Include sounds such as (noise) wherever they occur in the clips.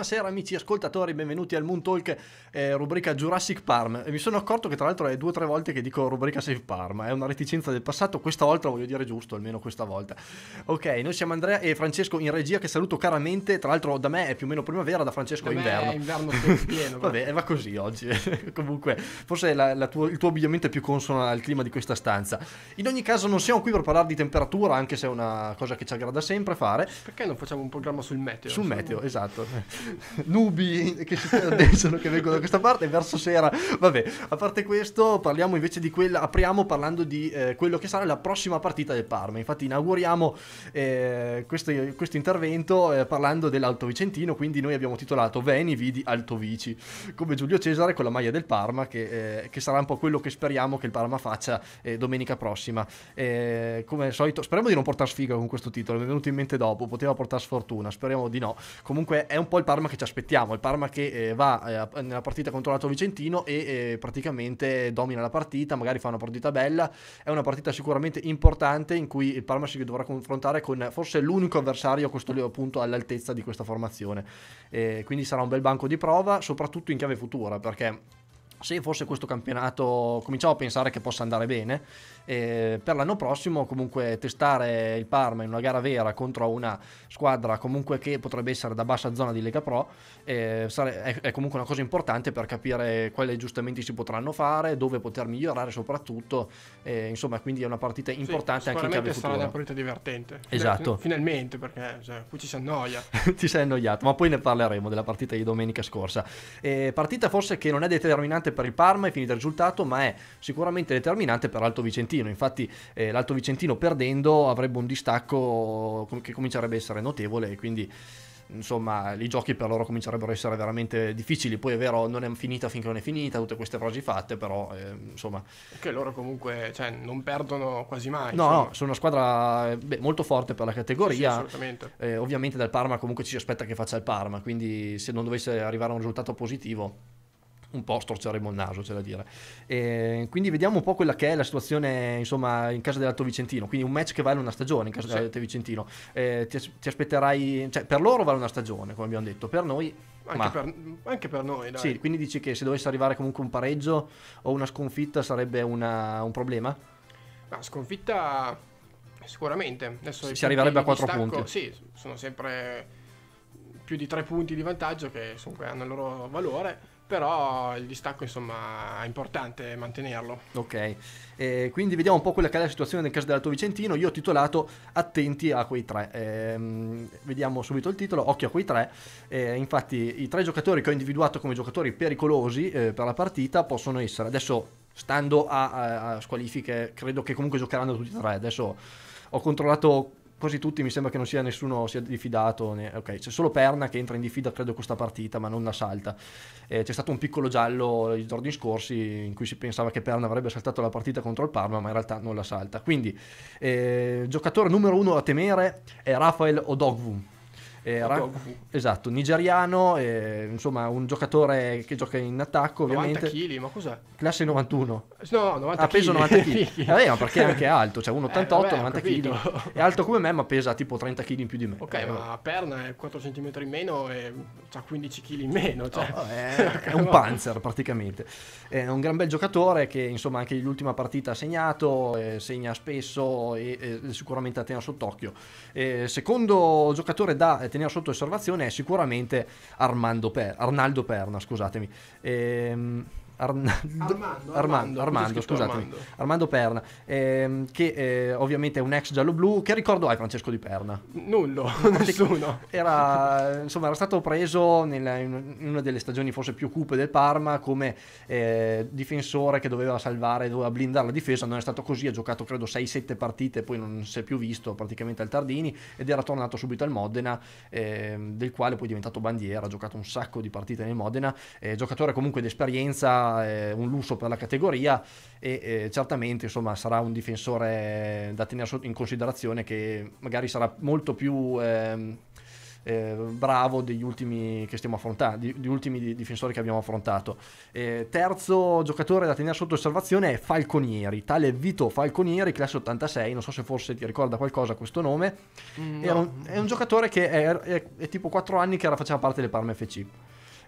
Buonasera amici ascoltatori, benvenuti al Moon Talk, eh, rubrica Jurassic Parm. mi sono accorto che tra l'altro è due o tre volte che dico rubrica Safe Parm, è una reticenza del passato, questa volta voglio dire giusto, almeno questa volta. Ok, noi siamo Andrea e Francesco in regia che saluto caramente, tra l'altro da me è più o meno primavera, da Francesco da è inverno. È inverno (laughs) pieno. Vabbè, va così oggi. (laughs) Comunque, forse la, la tuo, il tuo abbigliamento è più consono al clima di questa stanza. In ogni caso non siamo qui per parlare di temperatura, anche se è una cosa che ci aggrada sempre fare. Perché non facciamo un programma sul meteo? Sul meteo, esatto. (laughs) nubi che si addensano che vengono da questa parte verso sera. Vabbè, a parte questo, parliamo invece di quella. Apriamo parlando di eh, quello che sarà la prossima partita del Parma. Infatti, inauguriamo eh, questo, questo, intervento eh, parlando dell'Alto Vicentino. Quindi, noi abbiamo titolato Veni, Vidi, Alto Vici come Giulio Cesare con la maglia del Parma, che, eh, che sarà un po' quello che speriamo che il Parma faccia eh, domenica prossima. Eh, come al solito, speriamo di non portare sfiga con questo titolo. Mi è venuto in mente dopo, poteva portare sfortuna. Speriamo di no. Comunque, è un po' il Parma Parma che ci aspettiamo, il Parma che eh, va eh, nella partita contro l'Alto Vicentino e eh, praticamente domina la partita, magari fa una partita bella, è una partita sicuramente importante in cui il Parma si dovrà confrontare con forse l'unico avversario a questo punto all'altezza di questa formazione. Eh, quindi sarà un bel banco di prova, soprattutto in chiave futura, perché se forse questo campionato cominciamo a pensare che possa andare bene eh, per l'anno prossimo comunque testare il Parma in una gara vera contro una squadra comunque che potrebbe essere da bassa zona di Lega Pro eh, sare- è, è, comunque una cosa importante per capire quali aggiustamenti si potranno fare dove poter migliorare soprattutto eh, insomma quindi è una partita importante sì, anche in chiave futura sarà una partita divertente esatto finalmente perché cioè, qui ci si annoia (laughs) ti sei annoiato ma poi ne parleremo della partita di domenica scorsa eh, partita forse che non è determinante determinante per il Parma, è finito il risultato, ma è sicuramente determinante per l'Alto Vicentino. Infatti eh, l'Alto Vicentino perdendo avrebbe un distacco eh, che comincerebbe a essere notevole e quindi insomma i giochi per loro comincerebbero a essere veramente difficili poi è vero non è finita finché non è finita tutte queste frasi fatte però eh, insomma che loro comunque cioè, non perdono quasi mai no, no sono una squadra eh, beh, molto forte per la categoria sì, sì, eh, ovviamente dal Parma comunque ci si aspetta che faccia il Parma quindi se non dovesse arrivare a un risultato positivo un po' storceremo il naso, c'è da dire. E quindi vediamo un po' quella che è la situazione, insomma, in casa dell'Alto Vicentino. Quindi un match che vale una stagione in casa sì. dell'Alto Vicentino. Eh, ti, ti, aspetterai, cioè, per loro vale una stagione, come abbiamo detto, per noi. Anche, ma... per, anche per, noi, dai. Sì, quindi dici che se dovesse arrivare comunque un pareggio o una sconfitta sarebbe una, un problema? Ma sconfitta sicuramente. Adesso si, arriverebbe a 4 punti. Sì, sono sempre più di 3 punti di vantaggio che comunque hanno il loro valore però il distacco insomma è importante mantenerlo. Ok, eh, quindi vediamo un po' quella che è la situazione nel caso dell'Alto Vicentino, io ho titolato Attenti a quei tre, eh, vediamo subito il titolo, occhio a quei tre, eh, infatti i tre giocatori che ho individuato come giocatori pericolosi eh, per la partita possono essere, adesso stando a, a, a squalifiche credo che comunque giocheranno tutti e tre, adesso ho controllato quasi tutti mi sembra che non sia nessuno sia diffidato. Né, ok, c'è solo Perna che entra in diffida credo questa partita, ma non la salta. Eh, c'è stato un piccolo giallo i giorni scorsi in cui si pensava che Perna avrebbe saltato la partita contro il Parma, ma in realtà non la salta. Quindi eh, giocatore numero uno a temere è Rafael Odogwu era, eh, esatto, nigeriano, eh, insomma un giocatore che gioca in attacco ovviamente. 90 kg, ma cos'è? Classe 91. No, 90 ha peso 90 kg. (laughs) Eh, vabbè, ma perché è anche alto, cioè 1,88, eh, 90 kg. È alto come me, ma pesa tipo 30 kg in più di me. Ok, eh, ma perna è 4 cm in meno e ha 15 kg in meno. Cioè. No, oh, è, eh, (laughs) è, un panzer praticamente. È un gran bel giocatore che insomma anche l'ultima partita ha segnato, eh, segna spesso e, e sicuramente a tena sott'occhio. secondo giocatore da tenere sotto osservazione è sicuramente Armando per, Arnaldo Perna, scusatemi. Ehm, Arnaldo, Armando, Armando, Armando, scusatemi, Armando. Armando Perna, ehm, che eh, ovviamente è un ex giallo-blu. Che ricordo hai Francesco di Perna? Nullo, (laughs) nessuno. Era, insomma, era stato preso nella, in una delle stagioni forse più cupe del Parma come eh, difensore che doveva salvare, doveva blindare la difesa, non è stato così, ha giocato credo 6-7 partite, poi non si è più visto praticamente al Tardini ed era tornato subito al Modena, eh, del quale poi è diventato bandiera, ha giocato un sacco di partite nel Modena, eh, giocatore comunque d'esperienza eh, un lusso per la categoria e eh, certamente insomma, sarà un difensore eh, da tenere in considerazione che magari sarà molto più ehm, eh, bravo degli ultimi che stiamo affrontando, di, di, ultimi difensori che abbiamo affrontato. Eh, terzo giocatore da tenere sotto osservazione è Falconieri, tale Vito Falconieri, classe 86, non so se forse ti ricorda qualcosa questo nome, mm, no. è, un, è, un, giocatore che è, è, è tipo 4 anni che era, faceva parte del Parma FC.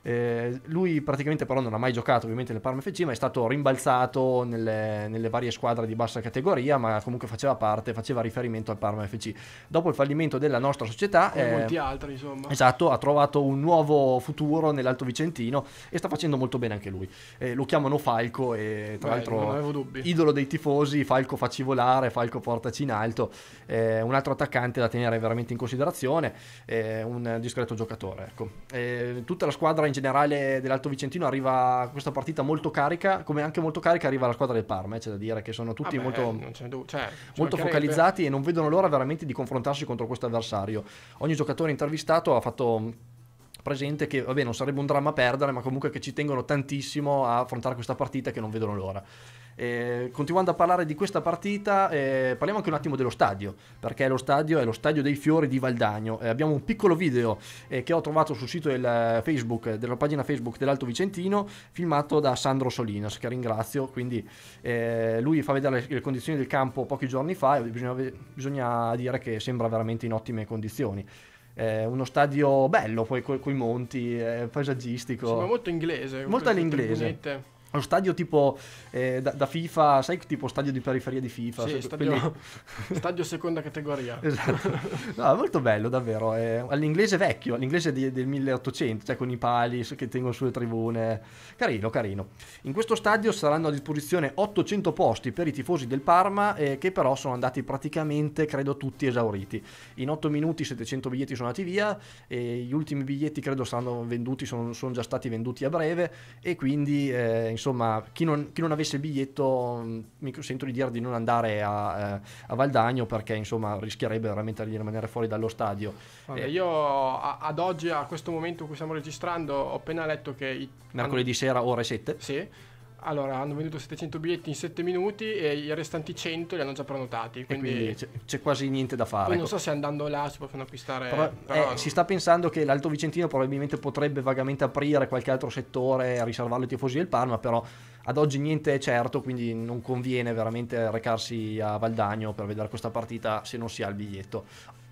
Eh, lui praticamente però non ha mai giocato ovviamente nel Parma FC, ma è stato rimbalzato nelle, nelle, varie squadre di bassa categoria, ma comunque faceva parte, faceva riferimento al Parma FC. Dopo il fallimento della nostra società, e eh, molti altri insomma. Esatto, ha trovato un nuovo futuro nell'Alto Vicentino e sta facendo molto bene anche lui. Eh, lo chiamano Falco e tra Beh, l'altro idolo dei tifosi, Falco facci volare, Falco portaci in alto, eh, un altro attaccante da tenere veramente in considerazione, eh, un discreto giocatore. Ecco. tutta la squadra in in generale dell'Alto Vicentino arriva questa partita molto carica, come anche molto carica arriva la squadra del Parma, eh, c'è da dire che sono tutti ah molto, du- cioè, molto focalizzati e non vedono l'ora veramente di confrontarsi contro questo avversario. Ogni giocatore intervistato ha fatto presente che vabbè non sarebbe un dramma perdere ma comunque che ci tengono tantissimo a affrontare questa partita che non vedono l'ora eh, continuando a parlare di questa partita, eh, parliamo anche un attimo dello stadio, perché lo stadio è lo stadio dei fiori di Valdagno. Eh, abbiamo un piccolo video eh, che ho trovato sul sito del Facebook, della pagina Facebook dell'Alto Vicentino, filmato da Sandro Solinas, che ringrazio. Quindi eh, lui fa vedere le, le, condizioni del campo pochi giorni fa e bisogna, bisogna dire che sembra veramente in ottime condizioni. Eh, uno stadio bello poi con i monti, eh, paesaggistico. Sembra molto inglese. Molto all'inglese. Tribunette lo stadio tipo eh, da, da, FIFA, sai tipo stadio di periferia di FIFA? Sì, stadio, quelli... (laughs) stadio seconda categoria. esatto. No, molto bello davvero, è all'inglese vecchio, all'inglese di, del 1800, cioè con i pali che tengono sulle tribune, carino, carino. In questo stadio saranno a disposizione 800 posti per i tifosi del Parma eh, che però sono andati praticamente, credo, tutti esauriti. In 8 minuti 700 biglietti sono andati via, gli ultimi biglietti credo saranno venduti, sono, sono, già stati venduti a breve e quindi eh, insomma, chi non, chi non avesse il biglietto, mm, mi sento di dire di non andare a, eh, a Valdagno perché insomma rischierebbe veramente di rimanere fuori dallo stadio. Vabbè, eh, io a, ad oggi, a questo momento in cui stiamo registrando, ho appena letto che... I, mercoledì hanno... sera ore 7. Sì allora, hanno venduto 700 biglietti in 7 minuti e i restanti 100 li hanno già prenotati. Quindi, quindi c'è, c'è, quasi niente da fare. Poi non ecco. so se andando là si possono acquistare. Però, però eh, Si sta pensando che l'Alto Vicentino probabilmente potrebbe vagamente aprire qualche altro settore, riservarlo ai tifosi del Parma, però ad oggi niente è certo, quindi non conviene veramente recarsi a Valdagno per vedere questa partita se non si ha il biglietto.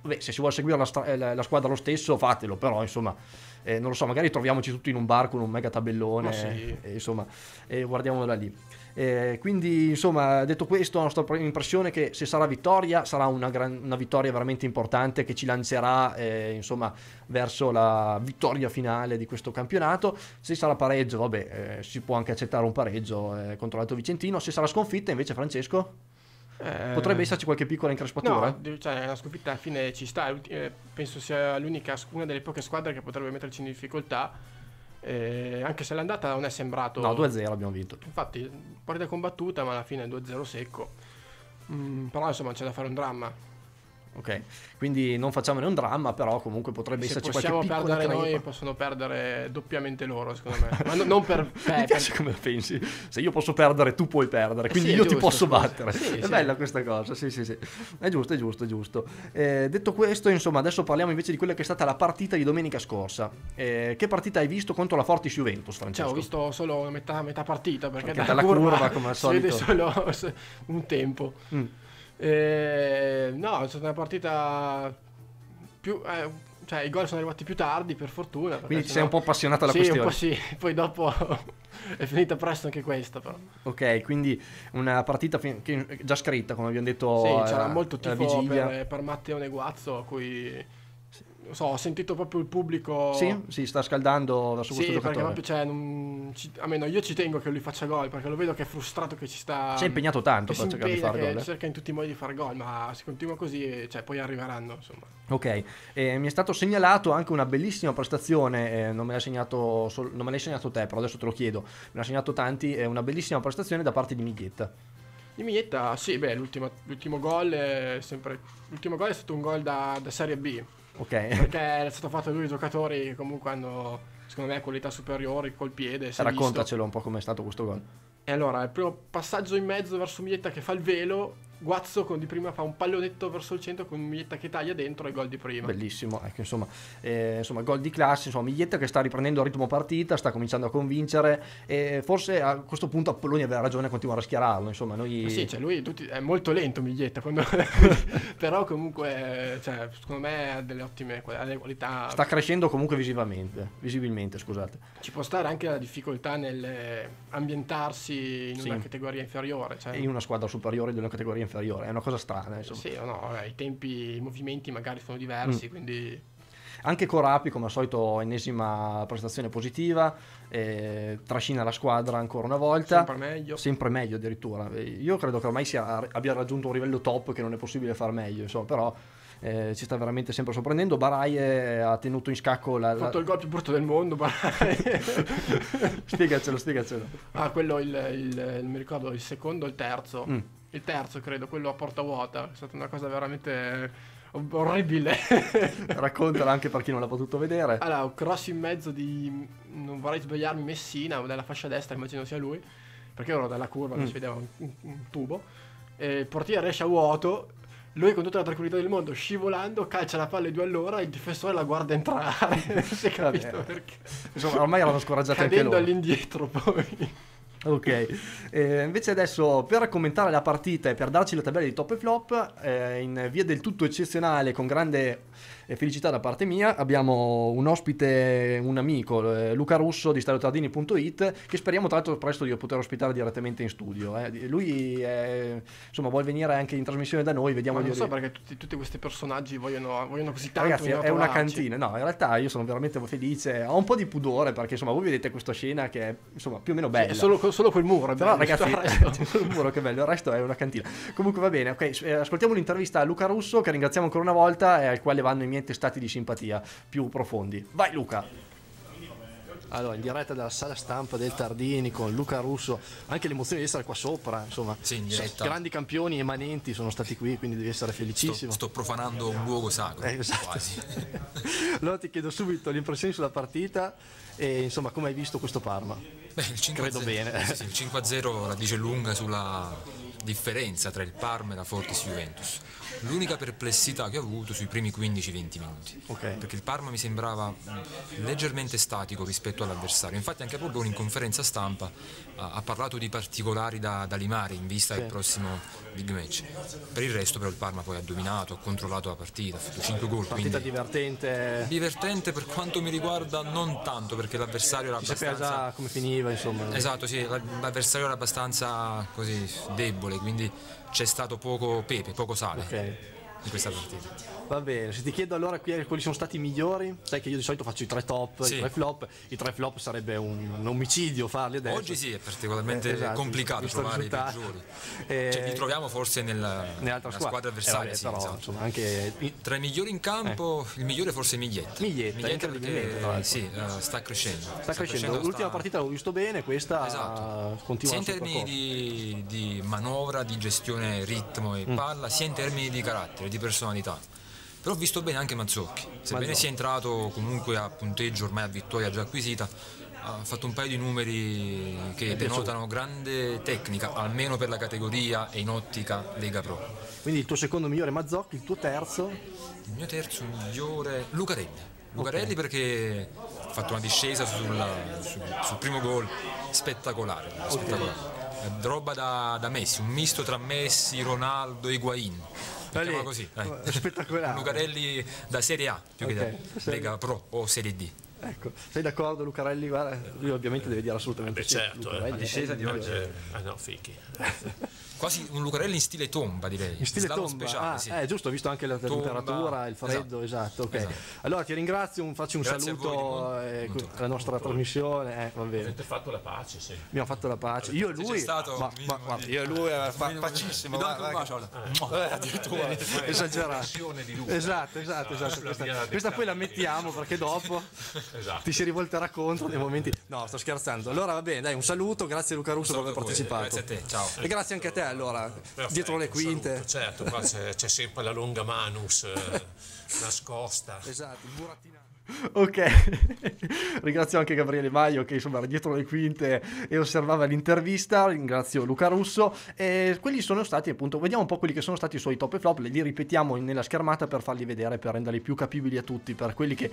Vabbè, se si vuole seguire la, eh, la, la, squadra lo stesso, fatelo, però insomma, eh, non lo so, magari troviamoci tutti in un bar con un mega tabellone, sì. e, eh, insomma, e guardiamolo da lì. Eh, quindi, insomma, detto questo, la nostra impressione è che se sarà vittoria, sarà una, gran, una vittoria veramente importante che ci lancerà eh, insomma, verso la vittoria finale di questo campionato. Se sarà pareggio, vabbè, eh, si può anche accettare un pareggio eh, contro l'Alto Vicentino. Se sarà sconfitta, invece, Francesco? Eh, potrebbe esserci qualche piccola increspatura? No, cioè, la sconfitta alla fine ci sta, eh, penso sia l'unica una delle poche squadre che potrebbe metterci in difficoltà. Eh, anche se l'andata non è sembrato. No, 2-0 abbiamo vinto. Infatti, partita combattuta, ma alla fine 2-0 secco. Mm, però insomma c'è da fare un dramma. Ok, quindi non facciamone un dramma, però comunque potrebbe esserci qualche piccola perdere crepa. noi possono perdere doppiamente loro, secondo me. Ma no, non per (laughs) eh, Mi piace per... come pensi. Se io posso perdere, tu puoi perdere, eh quindi sì, io giusto, ti posso scusa. battere. Sì, è sì. bella questa cosa. Sì, sì, sì. È giusto, è giusto, è giusto. Eh, detto questo, insomma, adesso parliamo invece di quella che è stata la partita di domenica scorsa. Eh, che partita hai visto contro la Fortis Juventus, Francesco? Cioè, ho visto solo metà, metà partita perché, perché dalla curva, curva come al solito (laughs) si vede solo (laughs) un tempo. Mm. E, eh, no, è stata una partita più... Eh, cioè, i gol sono arrivati più tardi, per fortuna. Quindi ti sei un po' appassionata alla sì, questione. Sì, un po' sì. (laughs) Poi dopo (laughs) è finita presto anche questa, però. Ok, quindi una partita fin- già scritta, come abbiamo detto. Sì, eh, c'era molto tifo per, per Matteo Neguazzo, a cui so, ho sentito proprio il pubblico. Sì, si sta scaldando verso sì, questo giocatore. proprio, cioè, non, ci, almeno io ci tengo che lui faccia gol perché lo vedo che è frustrato che ci sta. Si è impegnato tanto per cercare di fare gol. Eh? Cerca in tutti i modi di fare gol, ma se continua così, cioè, poi arriveranno. Insomma. Ok, eh, mi è stato segnalato anche una bellissima prestazione. Eh, non, me l'hai segnato sol- non me l'hai segnato te, però adesso te lo chiedo. Me l'ha segnato tanti. È una bellissima prestazione da parte di Miglietta. Di Miglietta, sì, beh, l'ultimo, l'ultimo, gol è sempre, l'ultimo gol è stato un gol da, da Serie B, Okay. Perché è stato fatto due giocatori che comunque hanno, secondo me, qualità superiori col piede. Raccontacelo visto. un po' com'è stato questo gol. E allora, il primo passaggio in mezzo verso Mietta che fa il velo Guazzo con di prima fa un pallonetto verso il centro con Miglietta che taglia dentro e gol di prima. Bellissimo, ecco, insomma, eh, insomma, gol di classe, insomma, Miglietta che sta riprendendo il ritmo partita, sta cominciando a convincere e forse a questo punto Apolloni aveva ragione a continuare a schierarlo, insomma, noi... Eh sì, cioè lui tutti, è molto lento Miglietta, quando... (laughs) (laughs) però comunque, eh, cioè, secondo me ha delle ottime qualità. Sta crescendo comunque visivamente, visibilmente, scusate. Ci può stare anche la difficoltà nel ambientarsi in sì. una categoria inferiore. Cioè... In una squadra superiore di una categoria inferiore inferiore, è una cosa strana. Insomma. Sì, no, vabbè, i tempi, i movimenti magari sono diversi, mm. quindi... Anche Corapi, come al solito, ennesima prestazione positiva, eh, trascina la squadra ancora una volta. Sempre meglio. Sempre meglio addirittura. Io credo che ormai sia, abbia raggiunto un livello top che non è possibile far meglio, insomma, però... Eh, ci sta veramente sempre sorprendendo. Baraie eh, ha tenuto in scacco la. Ha fatto la... il gol più brutto del mondo. (laughs) spiegacelo, spiegacelo. Ah, quello il, il, il, mi ricordo il secondo e il terzo. Mm il terzo credo, quello a porta vuota, è stata una cosa veramente orribile. (laughs) Raccontala anche per chi non l'ha potuto vedere. Allora, un cross in mezzo di, non vorrei sbagliarmi, Messina, dalla fascia destra, immagino sia lui, perché ero dalla curva, mm. non si vedeva un, un, un tubo, e il portiere esce a vuoto, lui con tutta la tranquillità del mondo scivolando calcia la palla due all'ora il difensore la guarda entrare (laughs) non si è capito Vabbè. perché insomma ormai erano scoraggiati anche loro cadendo all'indietro (laughs) poi Ok, eh, invece adesso per commentare la partita e per darci la tabella di top e flop, eh, in via del tutto eccezionale, con grande felicità da parte mia. Abbiamo un ospite, un amico, eh, Luca Russo di stereotardini.it, che speriamo tra l'altro presto di poter ospitare direttamente in studio. Eh. Lui è, insomma, vuole venire anche in trasmissione da noi, vediamo. Ma non so perché tutti, tutti, questi personaggi vogliono, vogliono così tanto. Ragazzi, è una cantina. No, in realtà io sono veramente felice. Ho un po' di pudore perché insomma voi vedete questa scena che è insomma più o meno bella. Sì, solo, solo, quel muro, però bello, ragazzi, (laughs) il muro che bello, il resto è una cantina. Comunque va bene, ok, eh, ascoltiamo l'intervista a Luca Russo che ringraziamo ancora una volta e al quale vanno i miei niente stati di simpatia più profondi. Vai Luca! Allora, in diretta dalla sala stampa del Tardini con Luca Russo, anche l'emozione di essere qua sopra, insomma, sì, in grandi campioni emanenti sono stati qui, quindi devi essere felicissimo. Sto, sto profanando un luogo sacro, eh, esatto. quasi. (laughs) allora ti chiedo subito le impressioni sulla partita e insomma come hai visto questo Parma? Beh, il 5 Credo bene. Sì, sì, il 5-0 la dice lunga sulla differenza tra il Parma e la Fortis Juventus L'unica perplessità che ho avuto sui primi 15-20 minuti, okay. perché il Parma mi sembrava leggermente statico rispetto all'avversario. Infatti anche Borgoni in conferenza stampa ha, parlato di particolari da, da limare in vista sì. del prossimo big match. Per il resto però il Parma poi ha dominato, ha controllato la partita, ha fatto 5 gol. Partita divertente. Divertente per quanto mi riguarda non tanto perché l'avversario era Ci abbastanza... Sapeva già come finiva insomma. Esatto, sì, l'avversario era abbastanza così debole, quindi c'è stato poco pepe, poco sale. Okay. today. in questa partita. Va bene, se ti chiedo allora eh, quali sono stati i migliori, sai che io di solito faccio i tre top, sì. i tre flop, i tre flop sarebbe un, un omicidio farli adesso. Oggi sì, è particolarmente eh, esatto, complicato trovare risultato. i peggiori. Eh, cioè, li troviamo forse nella, nell'altra squadra, squadra eh, avversaria. Eh, sì, però, esatto. insomma, anche... Tra i migliori in campo, eh. il migliore forse è Miglietta. Miglietta, Miglietta perché, sì, uh, sta crescendo. Sta, sta crescendo, l'ultima sta... partita l'ho visto bene, questa esatto. continua. Sia in termini di, di, manovra, di gestione ritmo e mm. palla, sia in termini di carattere di personalità. Però ho visto bene anche Mazzocchi, sebbene Mazzocchi. sia entrato comunque a punteggio, ormai a vittoria già acquisita, ha fatto un paio di numeri che denotano grande tecnica, almeno per la categoria e in ottica Lega Pro. Quindi il tuo secondo migliore Mazzocchi, il tuo terzo? Il mio terzo migliore Lucarelli. Lucarelli okay. perché ha fatto una discesa sulla, sul, sul, primo gol spettacolare, okay. spettacolare. roba da, da Messi, un misto tra Messi, Ronaldo e Higuain Vale. così. Eh. Spettacolare. (laughs) Lucarelli da Serie A, più okay. che da Lega Pro o Serie D. Ecco, sei d'accordo Lucarelli? Guarda, lui ovviamente deve dire assolutamente eh beh, sì. certo, eh. Lucarelli, la discesa di oggi... È... Ah no, fichi. (laughs) quasi un Lucarelli in stile tomba, direi. In stile Slavo tomba, speciale, ah, sì. eh, giusto, visto anche la tomba. temperatura, il esatto, freddo, esatto. esatto, okay. esatto. Allora ti ringrazio, faccio un Grazie saluto eh, con... alla nostra con... trasmissione. Eh, va bene. Avete fatto la pace, sì. Abbiamo fatto la pace. Io e lui, stato ma, ma, ma, io e lui, fa, facissimo. Addirittura esagerato. Esatto, esatto, esatto. Questa poi la mettiamo perché dopo (laughs) esatto. ti si rivolterà contro nei momenti. No, sto scherzando. Allora va bene, dai, un saluto, grazie Luca Russo per aver partecipato. Grazie a te, ciao. E grazie anche a te allora, Perfetto, dietro le quinte. Saluto, certo, qua c'è, c'è, sempre la longa manus eh, (laughs) nascosta. Esatto, il Ok, (laughs) ringrazio anche Gabriele Maio che insomma era dietro le quinte e osservava l'intervista, ringrazio Luca Russo e quelli sono stati appunto, vediamo un po' quelli che sono stati i suoi top e flop, li ripetiamo nella schermata per farli vedere, per renderli più capibili a tutti, per quelli che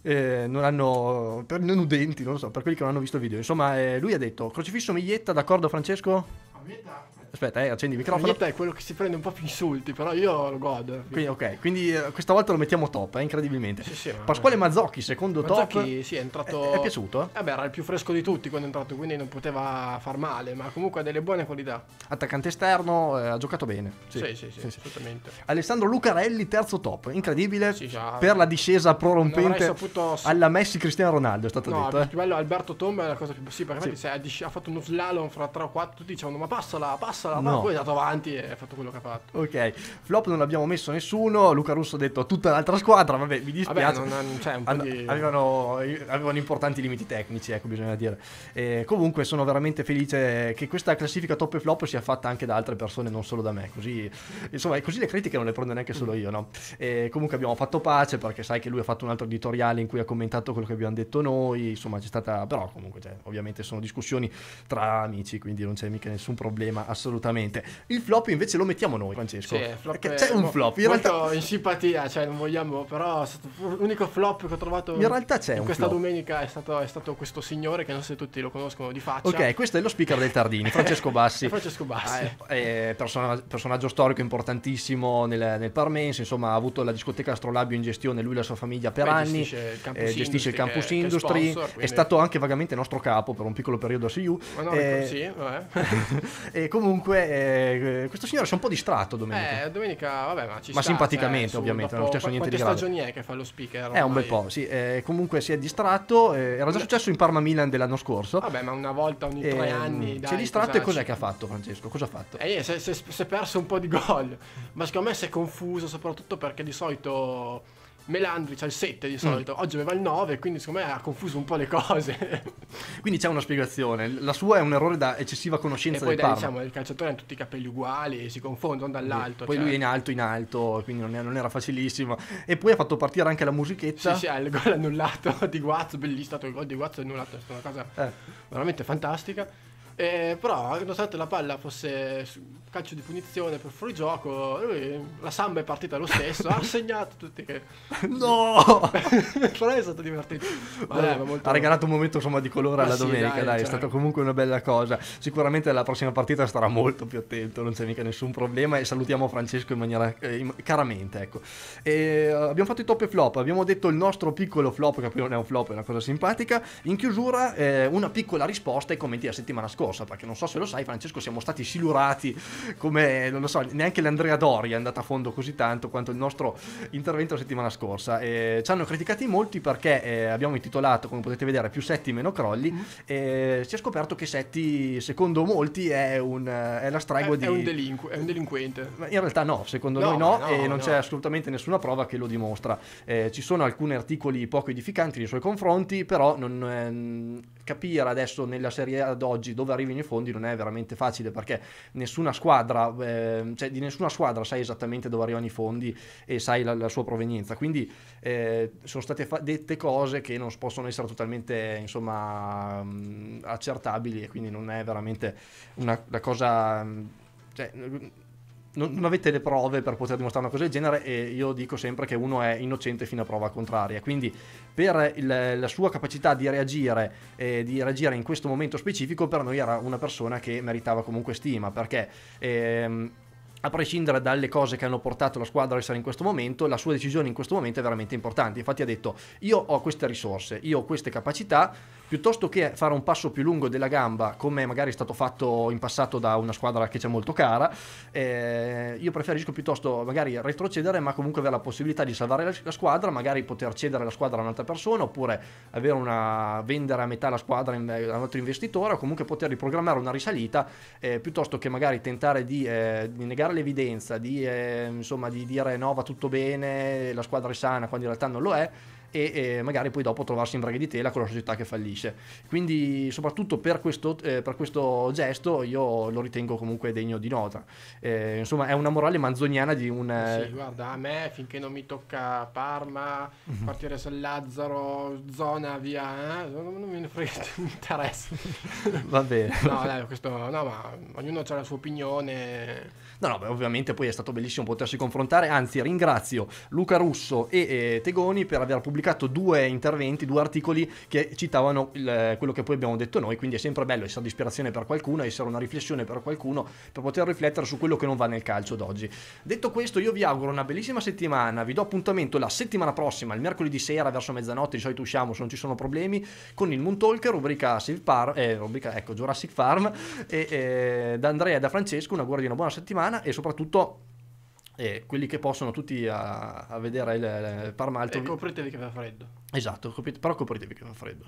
eh, non hanno, per non udenti, non so, per quelli che non hanno visto il video. Insomma eh, lui ha detto, crocifisso Miglietta, d'accordo Francesco? Miglietta? Aspetta, eh, accendi il microfono. Ogni te è quello che si prende un po' più insulti, però io lo godo. Quindi, ok, quindi eh, questa volta lo mettiamo top, eh, incredibilmente. Sì, sì, Pasquale Mazzocchi, secondo Mazzocchi, top. sì, è entrato. È, è piaciuto? Eh era il più fresco di tutti quando è entrato, quindi non poteva far male, ma comunque ha delle buone qualità. Attaccante esterno, eh, ha giocato bene. Sì, sì, sì, sì, sì assolutamente. Alessandro Lucarelli, terzo top, incredibile. per la discesa prorompente saputo... alla Messi Cristiano Ronaldo, è stato no, detto. No, eh. più bello Alberto Tomba è la cosa più. possibile, perché sì. ha, ha fatto uno slalom fra 3 o 4, tutti dicevano, ma passala, passa passa, ma poi è andato avanti e ha fatto quello che ha fatto. Ok, flop non abbiamo messo nessuno, Luca Russo ha detto tutta l'altra squadra, vabbè, mi dispiace. Vabbè, non, cioè, And- di... avevano, avevano, importanti limiti tecnici, ecco, bisogna dire. E comunque sono veramente felice che questa classifica top e flop sia fatta anche da altre persone, non solo da me, così, insomma, così le critiche non le prendo neanche solo io, no? E comunque abbiamo fatto pace perché sai che lui ha fatto un altro editoriale in cui ha commentato quello che abbiamo detto noi, insomma, c'è stata, però comunque, cioè, ovviamente sono discussioni tra amici, quindi non c'è mica nessun problema assolutamente assolutamente. Il flop invece lo mettiamo noi, Francesco. Sì, perché c'è un flop. In realtà in simpatia, cioè non vogliamo, però l'unico flop che ho trovato in realtà c'è in questa flop. domenica è stato, è stato, questo signore che non so se tutti lo conoscono di faccia. Ok, questo è lo speaker del Tardini, Francesco Bassi. (laughs) Francesco Bassi. Ah, è, è persona, personaggio storico importantissimo nel, nel Parmense, insomma ha avuto la discoteca Astrolabio in gestione lui e la sua famiglia per Beh, anni, gestisce il campus, eh, gestisce il campus che, industry, che è, sponsor, quindi... è stato anche vagamente nostro capo per un piccolo periodo a CU. Ma no, eh, sì, vabbè. (laughs) e comunque Comunque, eh, questo signore si è un po' distratto domenica. Eh, domenica, vabbè, ma ci Ma sta, simpaticamente, cioè, ovviamente, non è successo niente di grave. Quante stagioni è che fa lo speaker? Ormai? Eh, è un bel po', sì. Eh, comunque si è distratto, eh, era già successo in Parma Milan dell'anno scorso. Vabbè, ma una volta ogni tre ehm, anni, dai, Si è distratto e cos'è che ha fatto Francesco? Cosa ha fatto? Eh, si è perso un po' di gol, ma secondo me si è confuso, soprattutto perché di solito Melandri c'ha il 7 di solito, mm. oggi aveva il 9, quindi secondo me ha confuso un po' le cose. (laughs) quindi c'è una spiegazione, la sua è un errore da eccessiva conoscenza e poi, del dai, diciamo, il calciatore ha tutti i capelli uguali, si confondono dall'alto. E poi cioè... lui è in alto, in alto, quindi non, è, non, era facilissimo. E poi ha fatto partire anche la musichetta. Sì, sì, ha il gol annullato (laughs) di Guazzo, bellissimo, stato il gol di Guazzo annullato, è stata una cosa eh. veramente fantastica. E, eh, però, nonostante la palla fosse calcio di punizione per fuorigioco, lui, la samba è partita lo stesso, ha (laughs) segnato tutti che... No! (laughs) però è stato divertente. Vabbè, molto... Ha regalato un momento insomma, di colore alla sì, domenica, dai, dai cioè... è stata comunque una bella cosa. Sicuramente la prossima partita starà molto più attento, non c'è mica nessun problema e salutiamo Francesco in maniera eh, in... caramente, ecco. E, uh, abbiamo fatto i top e flop, abbiamo detto il nostro piccolo flop, che poi non è un flop, è una cosa simpatica. In chiusura eh, una piccola risposta ai commenti della settimana scorsa scorsa, perché non so se lo sai Francesco, siamo stati silurati come, non lo so, neanche l'Andrea Dori è andata a fondo così tanto quanto il nostro intervento la settimana scorsa. Eh, ci hanno criticati molti perché eh, abbiamo intitolato, come potete vedere, più Setti meno crolli, mm-hmm. e si è scoperto che Setti, secondo molti, è, un, è la stregua è, di... È un, delinqu- è un delinquente. Ma in realtà no, secondo no, noi no, no e non no. c'è assolutamente nessuna prova che lo dimostra. Eh, ci sono alcuni articoli poco edificanti nei suoi confronti, però non, ehm, capire adesso nella serie ad oggi dove arrivino i fondi non è veramente facile perché nessuna squadra, eh, cioè di nessuna squadra sai esattamente dove arrivano i fondi e sai la, la sua provenienza. Quindi eh, sono state fa- dette cose che non possono essere totalmente insomma, accertabili e quindi non è veramente una, una cosa... cioè, non, non, avete le prove per poter dimostrare una cosa del genere e io dico sempre che uno è innocente fino a prova contraria. Quindi per il, la sua capacità di reagire, eh, di reagire in questo momento specifico, per noi era una persona che meritava comunque stima, perché... Ehm, a prescindere dalle cose che hanno portato la squadra a essere in questo momento, la sua decisione in questo momento è veramente importante. Infatti ha detto, io ho queste risorse, io ho queste capacità, piuttosto che fare un passo più lungo della gamba, come magari è stato fatto in passato da una squadra che c'è molto cara, eh, io preferisco piuttosto magari retrocedere, ma comunque avere la possibilità di salvare la, squadra, magari poter cedere la squadra a un'altra persona, oppure una, vendere a metà la squadra a un altro investitore, o comunque poter riprogrammare una risalita, eh, piuttosto che magari tentare di, eh, di negare l'evidenza, di, eh, insomma, di dire no, va tutto bene, la squadra è sana, quando in realtà non lo è e eh, magari poi dopo trovarsi in braghe con la società che fallisce. Quindi soprattutto per questo, eh, per questo gesto io lo ritengo comunque degno di nota. Eh, insomma è una morale manzoniana di un... Eh sì, eh, guarda, a me finché non mi tocca Parma, uh-huh. quartiere San Lazzaro, zona via, eh, non mi frega (laughs) interesse. Va bene. No, dai, questo, no, ma ognuno ha la sua opinione. No, no, beh, ovviamente poi è stato bellissimo potersi confrontare, anzi ringrazio Luca Russo e eh, Tegoni per aver pubblicato due interventi, due articoli che citavano il, quello che poi abbiamo detto noi, quindi è sempre bello essere ispirazione per qualcuno, essere una riflessione per qualcuno, per poter riflettere su quello che non va nel calcio d'oggi. Detto questo, io vi auguro una bellissima settimana, vi do appuntamento la settimana prossima, il mercoledì sera verso mezzanotte, di solito usciamo se non ci sono problemi, con il Moon Talk, rubrica, Farm, eh, rubrica ecco, Jurassic Farm, e eh, da Andrea e da Francesco, un augurio di una buona settimana italiana e soprattutto eh, quelli che possono tutti a, a vedere il, il Parmalto. E copritevi che fa freddo. Esatto, però copritevi che fa freddo.